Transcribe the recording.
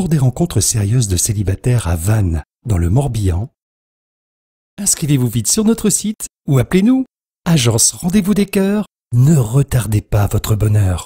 Pour des rencontres sérieuses de célibataires à Vannes, dans le Morbihan, inscrivez-vous vite sur notre site ou appelez-nous. Agence Rendez-vous des Cœurs, ne retardez pas votre bonheur.